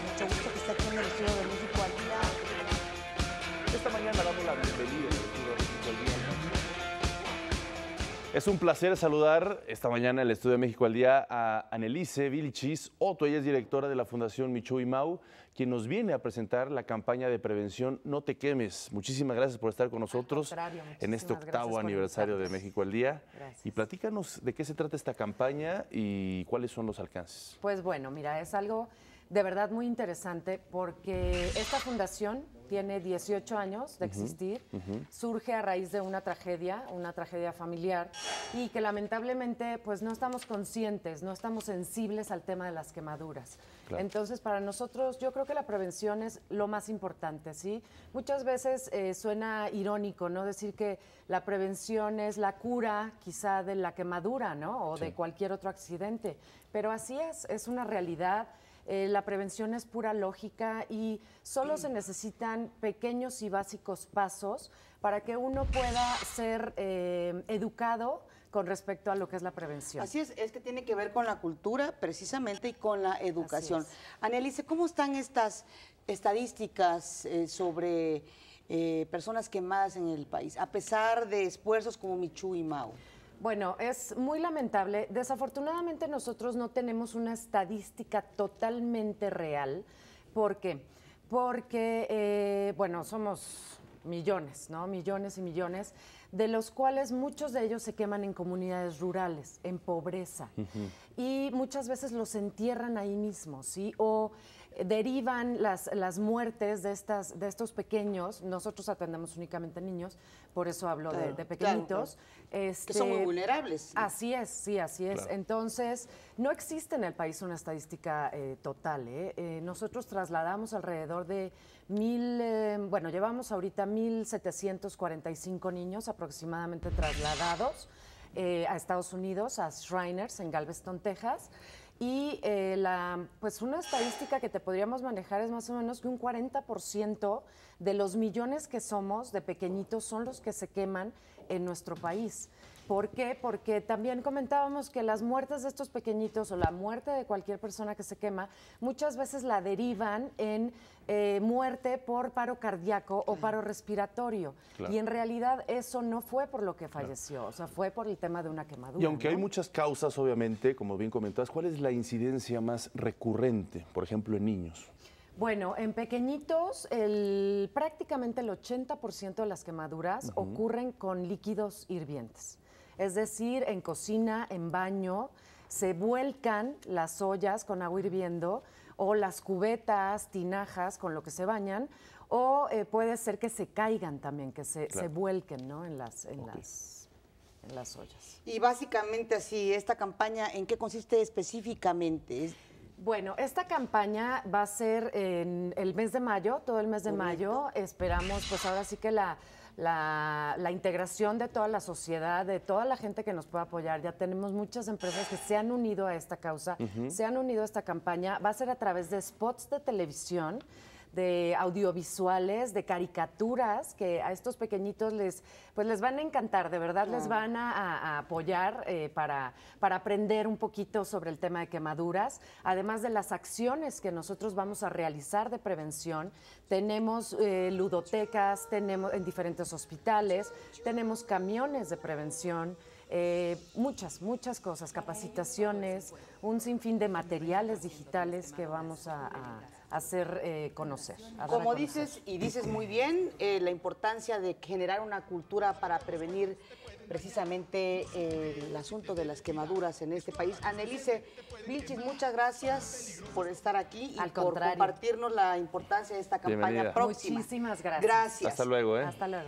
mucho gusto que esté aquí en el Estudio de México al Día. Esta mañana damos la bienvenida al Estudio de México al Día. Es un placer saludar esta mañana en el Estudio de México al Día a Anelice Vilchis Otto. Ella es directora de la Fundación Michu y Mau, quien nos viene a presentar la campaña de prevención No Te Quemes. Muchísimas gracias por estar con nosotros en este octavo aniversario de México al Día. Y platícanos de qué se trata esta campaña y cuáles son los alcances. Pues bueno, mira, es algo de verdad muy interesante porque esta fundación tiene 18 años de existir, surge a raíz de una tragedia, una tragedia familiar, y que lamentablemente pues no estamos conscientes, no estamos sensibles al tema de las quemaduras. Entonces, para nosotros yo creo que la prevención es lo más importante, ¿sí? Muchas veces eh, suena irónico, ¿no? Decir que la prevención es la cura quizá de la quemadura, ¿no? O de cualquier otro accidente, pero así es, es una realidad. Eh, la prevención es pura lógica y solo se necesitan pequeños y básicos pasos para que uno pueda ser eh, educado con respecto a lo que es la prevención. Así es, es que tiene que ver con la cultura precisamente y con la educación. Anelice, ¿cómo están estas estadísticas eh, sobre personas quemadas en el país, a pesar de esfuerzos como Michu y Mau? Bueno, es muy lamentable. Desafortunadamente nosotros no tenemos una estadística totalmente real. ¿Por qué? Porque, eh, bueno, somos millones, ¿no? Millones y millones, de los cuales muchos de ellos se queman en comunidades rurales, en pobreza. Y muchas veces los entierran ahí mismo, ¿sí? O derivan las, las muertes de, estas, de estos pequeños. Nosotros atendemos únicamente niños, por eso hablo de, pequeñitos. que este, son muy vulnerables. Así es, sí, así es. Entonces, no existe en el país una estadística eh, total. ¿eh? Eh, nosotros trasladamos alrededor de mil, bueno, llevamos ahorita mil 1.745 niños aproximadamente trasladados a Estados Unidos, a Shriners en Galveston, Texas. Y eh, la, pues una estadística que te podríamos manejar es más o menos que un 40% de los millones que somos de pequeñitos son los que se queman en nuestro país. ¿Por qué? Porque también comentábamos que las muertes de estos pequeñitos o la muerte de cualquier persona que se quema, muchas veces la derivan en eh, muerte por paro cardíaco o paro respiratorio. Y en realidad eso no fue por lo que falleció, o sea, fue por el tema de una quemadura. Y aunque hay muchas causas, obviamente, como bien comentabas, ¿cuál es la incidencia más recurrente, por ejemplo, en niños? Bueno, en pequeñitos, prácticamente el 80% de las quemaduras ocurren con líquidos hirvientes es decir, en cocina, en baño, se vuelcan las ollas con agua hirviendo o las cubetas, tinajas con lo que se bañan, o eh, puede ser que se caigan también, que se, vuelquen ¿no? en, las, las, en las ollas. Y básicamente así, esta campaña, ¿en qué consiste específicamente? Bueno, esta campaña va a ser en el mes de mayo, todo el mes de mayo. Esperamos, pues ahora sí que la, la, integración de toda la sociedad, de toda la gente que nos pueda apoyar. Ya tenemos muchas empresas que se han unido a esta causa, se han unido a esta campaña. Va a ser a través de spots de televisión de audiovisuales, de caricaturas, que a estos pequeñitos les, pues les van a encantar, de verdad les van a, apoyar eh, para, para aprender un poquito sobre el tema de quemaduras, además de las acciones que nosotros vamos a realizar de prevención. Tenemos eh, ludotecas, tenemos en diferentes hospitales, tenemos camiones de prevención. Eh, muchas, muchas cosas, capacitaciones, un sinfín de materiales digitales que vamos a hacer eh, conocer. Como dices, y dices muy bien, eh, la importancia de generar una cultura para prevenir precisamente eh, el asunto de las quemaduras en este país. Anelice Vilchis, muchas gracias por estar aquí y por compartirnos la importancia de esta campaña próxima. Muchísimas gracias. Gracias. Hasta luego. ¿eh? Hasta luego.